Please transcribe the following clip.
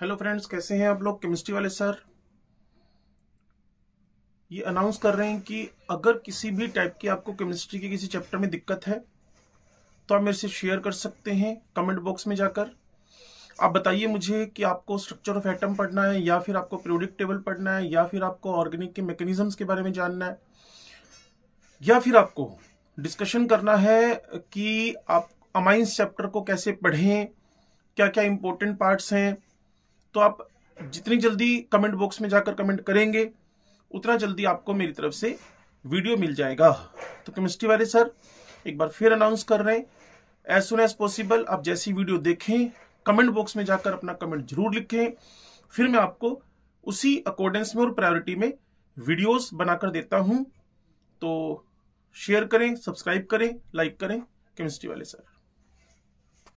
hello friends कैसे हैं आप लोग केमिस्ट्री वाले सर ये अनाउंस कर रहे हैं कि अगर किसी भी टाइप की आपको केमिस्ट्री के किसी चैप्टर में दिक्कत है तो आप मेरे से शेयर कर सकते हैं कमेंट बॉक्स में जाकर आप बताइए मुझे कि आपको स्ट्रक्चर ऑफ एटम पढ़ना है या फिर आपको प्रोडिक टेबल पढ़ना है या फिर आपको ऑर्गेनिक के मैकेनिज्म्स के बारे में जानना है या फिर आपको डिस्कशन करना है कि आप अमाइंस चैप्टर को कैसे पढ़ें क्या क्या इंपॉर्टेंट पार्ट्स हैं तो आप जितनी जल्दी कमेंट बॉक्स में जाकर कमेंट करेंगे उतना जल्दी आपको मेरी तरफ से वीडियो मिल जाएगा तो केमिस्ट्री वाले सर एक बार फिर अनाउंस कर रहे हैं एज सुन एज पॉसिबल आप जैसी वीडियो देखें कमेंट बॉक्स में जाकर अपना कमेंट जरूर लिखें फिर मैं आपको उसी अकॉर्डेंस में और प्रायोरिटी में वीडियोस बनाकर देता हूं तो शेयर करें सब्सक्राइब करें लाइक करें केमिस्ट्री वाले सर